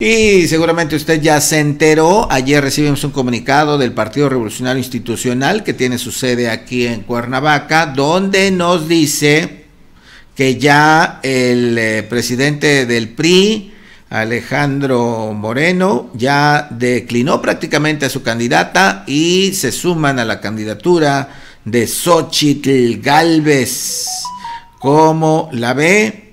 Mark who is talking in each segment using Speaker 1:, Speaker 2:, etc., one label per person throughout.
Speaker 1: Y seguramente usted ya se enteró, ayer recibimos un comunicado del Partido Revolucionario Institucional que tiene su sede aquí en Cuernavaca, donde nos dice que ya el eh, presidente del PRI, Alejandro Moreno, ya declinó prácticamente a su candidata y se suman a la candidatura de Xochitl Galvez. ¿Cómo la ve?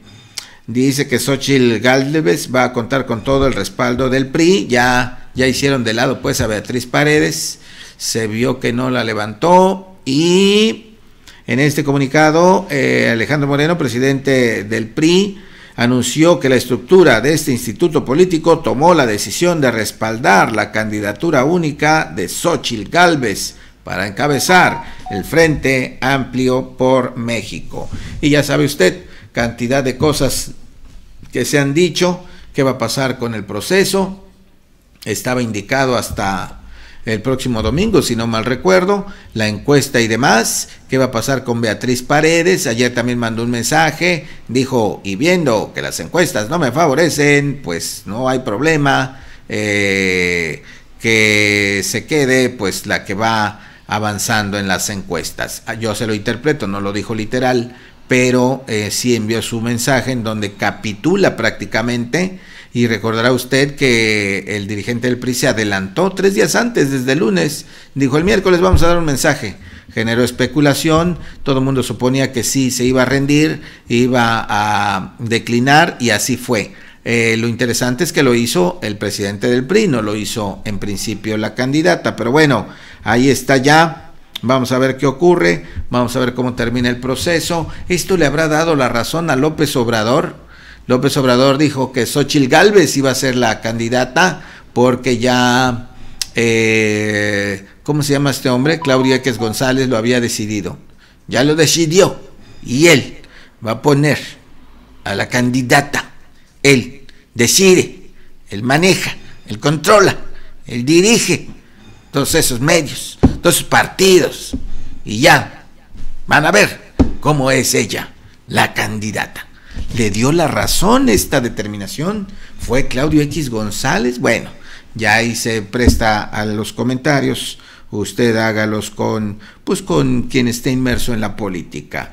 Speaker 1: Dice que Xochitl Galvez va a contar con todo el respaldo del PRI. Ya, ya hicieron de lado pues a Beatriz Paredes. Se vio que no la levantó. Y en este comunicado, eh, Alejandro Moreno, presidente del PRI, anunció que la estructura de este instituto político tomó la decisión de respaldar la candidatura única de Xochitl Galvez para encabezar el Frente Amplio por México. Y ya sabe usted, cantidad de cosas que se han dicho, qué va a pasar con el proceso. Estaba indicado hasta el próximo domingo, si no mal recuerdo, la encuesta y demás, qué va a pasar con Beatriz Paredes, ayer también mandó un mensaje, dijo, y viendo que las encuestas no me favorecen, pues no hay problema, eh, que se quede pues la que va avanzando en las encuestas. Ah, yo se lo interpreto, no lo dijo literal, pero eh, sí envió su mensaje en donde capitula prácticamente y recordará usted que el dirigente del PRI se adelantó tres días antes, desde el lunes. Dijo, el miércoles vamos a dar un mensaje. Generó especulación, todo el mundo suponía que sí, se iba a rendir, iba a declinar y así fue. Eh, lo interesante es que lo hizo el presidente del PRI, no lo hizo en principio la candidata, pero bueno, ahí está ya Vamos a ver qué ocurre, vamos a ver cómo termina el proceso. ¿Esto le habrá dado la razón a López Obrador? López Obrador dijo que Xochil Gálvez iba a ser la candidata porque ya, eh, ¿cómo se llama este hombre? Claudia X González lo había decidido. Ya lo decidió. Y él va a poner a la candidata. Él decide, él maneja, él controla, él dirige todos esos medios. Entonces, partidos y ya van a ver cómo es ella, la candidata. Le dio la razón esta determinación, fue Claudio X González. Bueno, ya ahí se presta a los comentarios. Usted hágalos con, pues, con quien esté inmerso en la política.